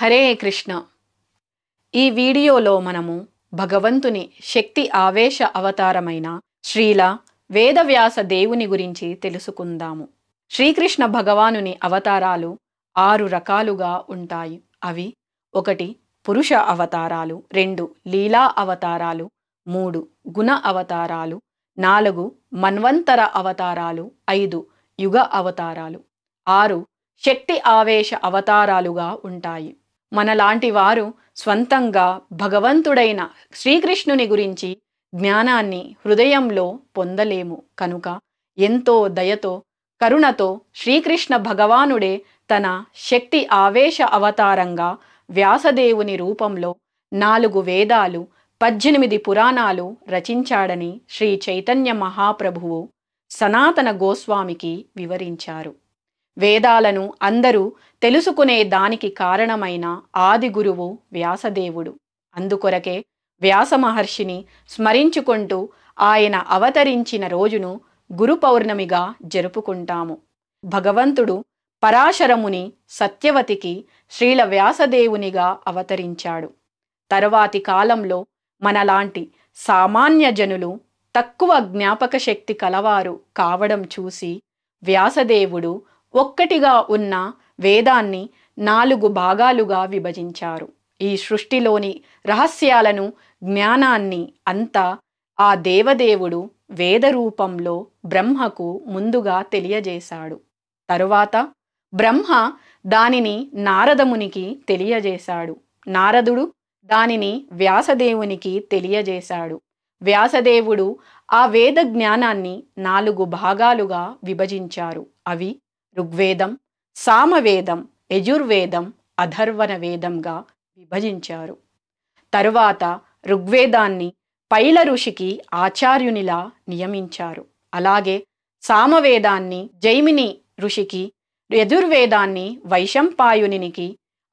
హరే కృష్ణ ఈ వీడియోలో మనము భగవంతుని శక్తి ఆవేశ అవతారమైన శ్రీల వేదవ్యాస దేవుని గురించి తెలుసుకుందాము శ్రీకృష్ణ భగవానుని అవతారాలు ఆరు రకాలుగా ఉంటాయి అవి ఒకటి పురుష అవతారాలు రెండు లీలా అవతారాలు మూడు గుణ అవతారాలు నాలుగు మన్వంతర అవతారాలు ఐదు యుగ అవతారాలు ఆరు శక్తి ఆవేశ అవతారాలుగా ఉంటాయి మనలాంటి వారు స్వంతంగా భగవంతుడైన శ్రీకృష్ణుని గురించి జ్ఞానాన్ని హృదయంలో పొందలేము కనుక ఎంతో దయతో కరుణతో శ్రీకృష్ణ భగవానుడే తన శక్తి ఆవేశ అవతారంగా వ్యాసదేవుని రూపంలో నాలుగు వేదాలు పద్దెనిమిది పురాణాలు రచించాడని శ్రీ చైతన్య మహాప్రభువు సనాతన గోస్వామికి వివరించారు వేదాలను అందరూ తెలుసుకునే దానికి కారణమైన ఆది గురువు వ్యాసదేవుడు అందుకొరకే వ్యాసమహర్షిని స్మరించుకుంటూ ఆయన అవతరించిన రోజును గురు పౌర్ణమిగా జరుపుకుంటాము భగవంతుడు పరాశరముని సత్యవతికి శ్రీల వ్యాసదేవునిగా అవతరించాడు తరువాతి కాలంలో మనలాంటి సామాన్య జనులు తక్కువ జ్ఞాపక శక్తి కలవారు కావడం చూసి వ్యాసదేవుడు ఒక్కటిగా ఉన్న వేదాన్ని నాలుగు భాగాలుగా విభజించారు ఈ సృష్టిలోని రహస్యాలను జ్ఞానాన్ని అంతా ఆ దేవదేవుడు వేదరూపంలో బ్రహ్మకు ముందుగా తెలియజేశాడు తరువాత బ్రహ్మ దానిని నారదమునికి తెలియజేశాడు నారదుడు దానిని వ్యాసదేవునికి తెలియజేశాడు వ్యాసదేవుడు ఆ వేద జ్ఞానాన్ని నాలుగు భాగాలుగా విభజించారు అవి ఋగ్వేదం సామవేదం యజుర్వేదం అధర్వణ వేదంగా విభజించారు తరువాత ఋగ్వేదాన్ని పైల ఋషికి ఆచార్యునిలా నియమించారు అలాగే సామవేదాన్ని జైమిని ఋషికి యజుర్వేదాన్ని వైశంపాయునికి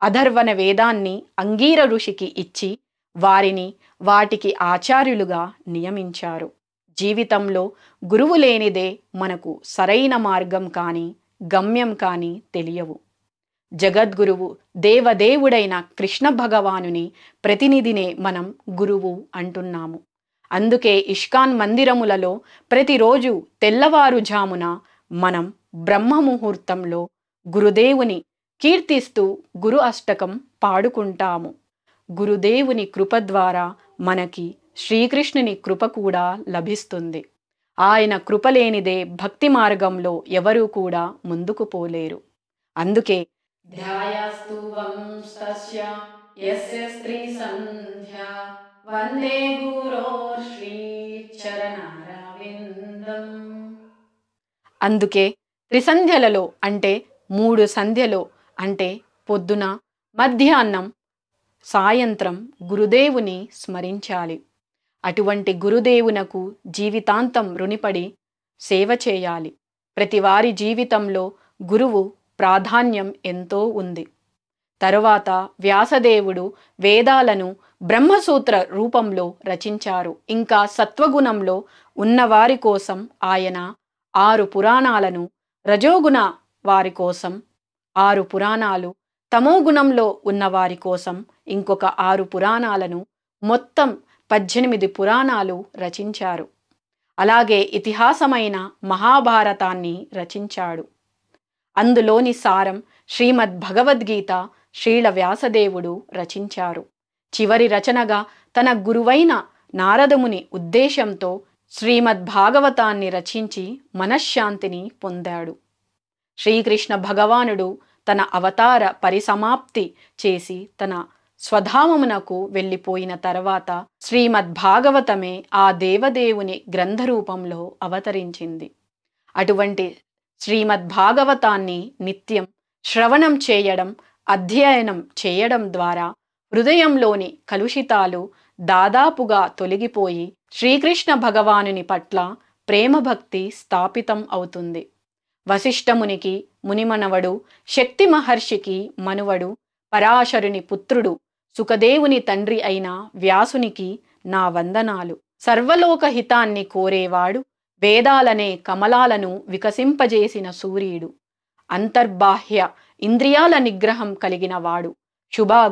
అధర్వణ వేదాన్ని అంగీర ఋషికి ఇచ్చి వారిని వాటికి ఆచార్యులుగా నియమించారు జీవితంలో గురువు లేనిదే మనకు సరైన మార్గం కానీ గమ్యం కాని తెలియవు జగద్గురువు దేవదేవుడైన కృష్ణ భగవానుని ప్రతినిధినే మనం గురువు అంటున్నాము అందుకే ఇష్కాన్ మందిరములలో ప్రతిరోజు తెల్లవారుజామున మనం బ్రహ్మముహూర్తంలో గురుదేవుని కీర్తిస్తూ గురు అష్టకం పాడుకుంటాము గురుదేవుని కృప ద్వారా మనకి శ్రీకృష్ణుని కృప కూడా లభిస్తుంది ఆయన కృపలేనిదే భక్తి మార్గంలో ఎవరూ కూడా ముందుకు పోలేరు అందుకే అందుకే త్రిసంధ్యలలో అంటే మూడు సంధ్యలో అంటే పొద్దున మధ్యాహ్నం సాయంత్రం గురుదేవుని స్మరించాలి అటువంటి గురుదేవునకు జీవితాంతం రుణిపడి సేవ చేయాలి ప్రతివారి జీవితంలో గురువు ప్రాధాన్యం ఎంతో ఉంది తరువాత వ్యాసదేవుడు వేదాలను బ్రహ్మసూత్ర రూపంలో రచించారు ఇంకా సత్వగుణంలో ఉన్నవారి కోసం ఆయన ఆరు పురాణాలను రజోగుణ వారి కోసం ఆరు పురాణాలు తమోగుణంలో ఉన్నవారి కోసం ఇంకొక ఆరు పురాణాలను మొత్తం పద్దెనిమిది పురాణాలు రచించారు అలాగే ఇతిహాసమైన మహాభారతాన్ని రచించాడు అందులోని సారం శ్రీమద్ భగవద్గీత శ్రీల వ్యాసదేవుడు రచించారు చివరి రచనగా తన గురువైన నారదముని ఉద్దేశంతో శ్రీమద్ భాగవతాన్ని రచించి మనశ్శాంతిని పొందాడు శ్రీకృష్ణ భగవానుడు తన అవతార పరిసమాప్తి చేసి తన స్వధామమునకు వెళ్ళిపోయిన తర్వాత శ్రీమద్భాగవతమే ఆ దేవదేవుని గ్రంథరూపంలో అవతరించింది అటువంటి శ్రీమద్భాగవతాన్ని నిత్యం శ్రవణం చేయడం అధ్యయనం చేయడం ద్వారా హృదయంలోని కలుషితాలు దాదాపుగా తొలగిపోయి శ్రీకృష్ణ భగవానుని పట్ల ప్రేమభక్తి స్థాపితం అవుతుంది వశిష్ఠమునికి మునిమనవడు శక్తి మహర్షికి మనువడు పరాశరుని పుత్రుడు సుఖదేవుని తండ్రి అయిన వ్యాసునికి నా వందనాలు సర్వలోక హితాన్ని కోరేవాడు వేదాలనే కమలాలను వికసింపజేసిన సూర్యుడు అంతర్బాహ్య ఇంద్రియాల నిగ్రహం కలిగిన వాడు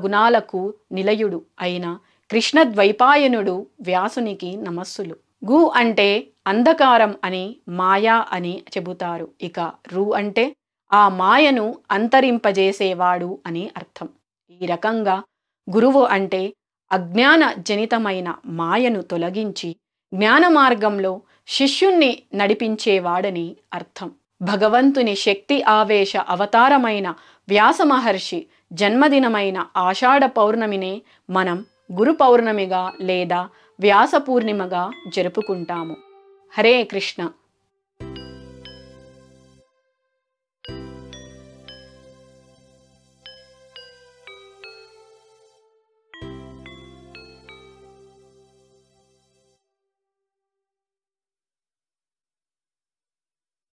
గుణాలకు నిలయుడు అయిన కృష్ణద్వైపాయనుడు వ్యాసునికి నమస్సులు గు అంటే అంధకారం అని మాయా అని చెబుతారు ఇక రు అంటే ఆ మాయను అంతరింపజేసేవాడు అని అర్థం ఈ రకంగా గురువు అంటే అజ్ఞాన జనితమైన మాయను తొలగించి జ్ఞాన మార్గంలో శిష్యుణ్ణి నడిపించేవాడని అర్థం భగవంతుని శక్తి ఆవేశ అవతారమైన వ్యాస మహర్షి జన్మదినమైన ఆషాఢ పౌర్ణమినే మనం గురు పౌర్ణమిగా లేదా వ్యాస పూర్ణిమగా జరుపుకుంటాము హరే కృష్ణ